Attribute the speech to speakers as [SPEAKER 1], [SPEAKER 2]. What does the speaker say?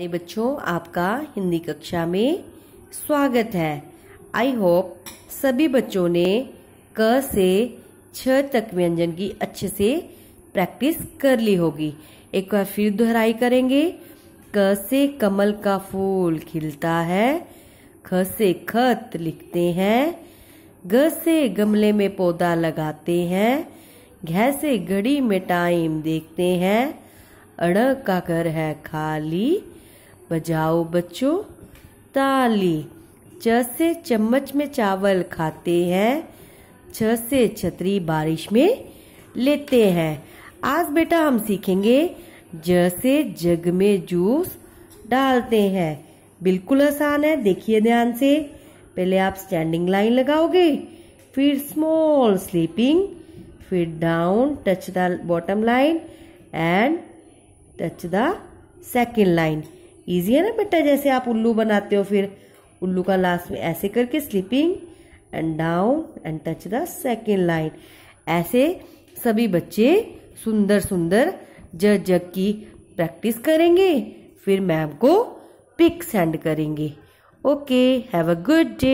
[SPEAKER 1] प्यारे बच्चों आपका हिंदी कक्षा में स्वागत है आई होप सभी बच्चों ने क से छ तक व्यंजन की अच्छे से प्रैक्टिस कर ली होगी एक बार फिर दोहराई करेंगे क से कमल का फूल खिलता है ख से खत लिखते हैं ग से गमले में पौधा लगाते हैं घ से घड़ी में टाइम देखते हैं अड़ का घर है खाली बजाओ बच्चों ताली छ से चम्मच में चावल खाते हैं छ से छतरी बारिश में लेते हैं आज बेटा हम सीखेंगे ज से जग में जूस डालते हैं बिल्कुल आसान है देखिए ध्यान से पहले आप स्टैंडिंग लाइन लगाओगे फिर स्मॉल स्लीपिंग फिर down touch the bottom line and touch the second line easy है ना बेटा जैसे आप उल्लू बनाते हो फिर उल्लू का लास्ट में ऐसे करके sleeping and down and touch the second line ऐसे सभी बच्चे सुंदर सुंदर जग जग की प्रैक्टिस करेंगे फिर मैम को पिक सेंड करेंगे okay have a good day